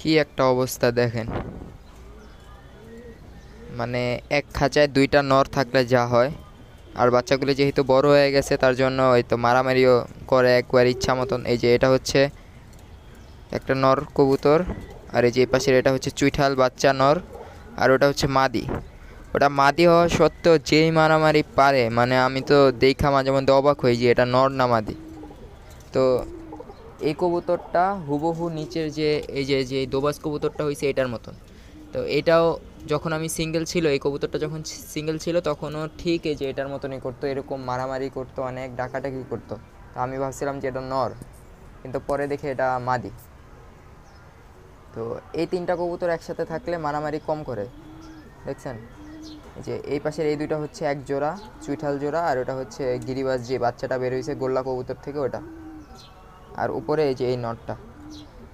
কি একটা অবস্থা দেখেন মানে এক খাঁচায় দুইটা নর থাকলে যা হয় আর বাচ্চাগুলো যেহেতু বড় হয়ে গেছে তার জন্য ওই তো মারামারিও করে একবার ইচ্ছা মতন এই যে এটা হচ্ছে একটা নর কবুতর আর এই যে পাশের এটা হচ্ছে চুইঠাল বাচ্চা নর আর ওটা হচ্ছে মাদি ওটা মাদি হওয়া সত্ত্বেও যেই মারামারি পারে মানে আমি তো দেখা মাঝে মধ্যে অবাক হই যে এটা নর না মাদি তো এই কবুতরটা হুবহু নিচের যে এই যে যে দোবাস কবুতরটা হয়েছে এটার মতন তো এটাও যখন আমি সিঙ্গেল ছিল এই কবুতরটা যখন সিঙ্গেল ছিল তখনও ঠিক এই যে এটার মতনই করতো এরকম মারামারি করতো অনেক ডাকাটাকি করতো তো আমি ভাবছিলাম যে এটা নর কিন্তু পরে দেখে এটা মাদি তো এই তিনটা কবুতর একসাথে থাকলে মারামারি কম করে দেখছেন যে এই পাশের এই দুইটা হচ্ছে এক জোড়া চুইঠাল জোড়া আর ওটা হচ্ছে গিরিবাস যে বাচ্চাটা বের হয়েছে গোল্লা কবুতর থেকে ওটা আর উপরে এই যে এই নটটা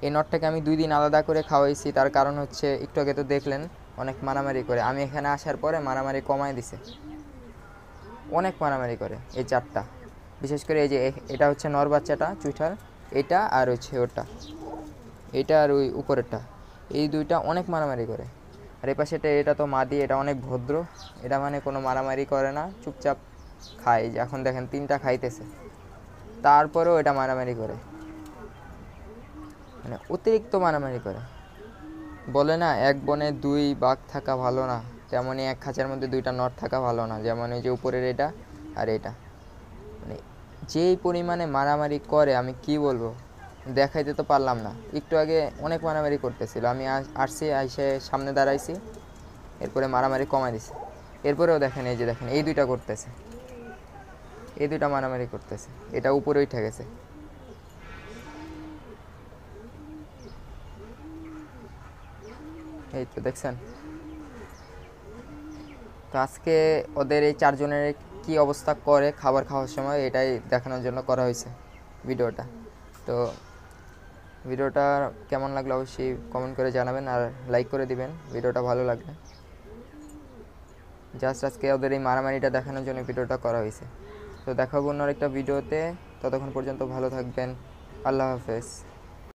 এই নটটাকে আমি দুই দিন আলাদা করে খাওয়াইছি তার কারণ হচ্ছে একটু আগে তো দেখলেন অনেক মারামারি করে আমি এখানে আসার পরে মারামারি কমায় দিছে অনেক মারামারি করে এই চারটা বিশেষ করে এই যে এটা হচ্ছে নর বাচ্চাটা চুইঠার এটা আর হচ্ছে ওটা এটা আর ওই উপরেরটা এই দুইটা অনেক মারামারি করে আর এই পাশেটা এটা তো মাদি এটা অনেক ভদ্র এটা মানে কোনো মারামারি করে না চুপচাপ খায় এখন দেখেন তিনটা খাইতেছে তারপরেও এটা মারামারি করে মানে অতিরিক্ত মারামারি করে বলে না এক বনে দুই বাঘ থাকা ভালো না তেমনই এক খাঁচার মধ্যে দুইটা নট থাকা ভালো না যেমন এই যে উপরের এটা আর এটা মানে যেই পরিমাণে মারামারি করে আমি কি বলবো দেখাইতে তো পারলাম না একটু আগে অনেক মারামারি করতেছিল আমি আসছি আইসে সামনে দাঁড়াইছি এরপরে মারামারি কমাই দিছে এরপরেও দেখেন এই যে দেখেন এই দুইটা করতেছে এই দুইটা মারামারি করতেছে এটা উপরেই ঠেকেছে এই তো দেখছেন তো আজকে ওদের এই চারজনের কি অবস্থা করে খাবার খাওয়ার সময় এটাই দেখানোর জন্য করা হয়েছে ভিডিওটা তো ভিডিওটা কেমন লাগলো অবশ্যই কমেন্ট করে জানাবেন আর লাইক করে দিবেন ভিডিওটা ভালো লাগবে জাস্ট আজকে ওদের এই মারামারিটা দেখানোর জন্য ভিডিওটা করা হয়েছে তো দেখাবো অন্য একটা ভিডিওতে ততক্ষণ পর্যন্ত ভালো থাকবেন আল্লাহ হাফেজ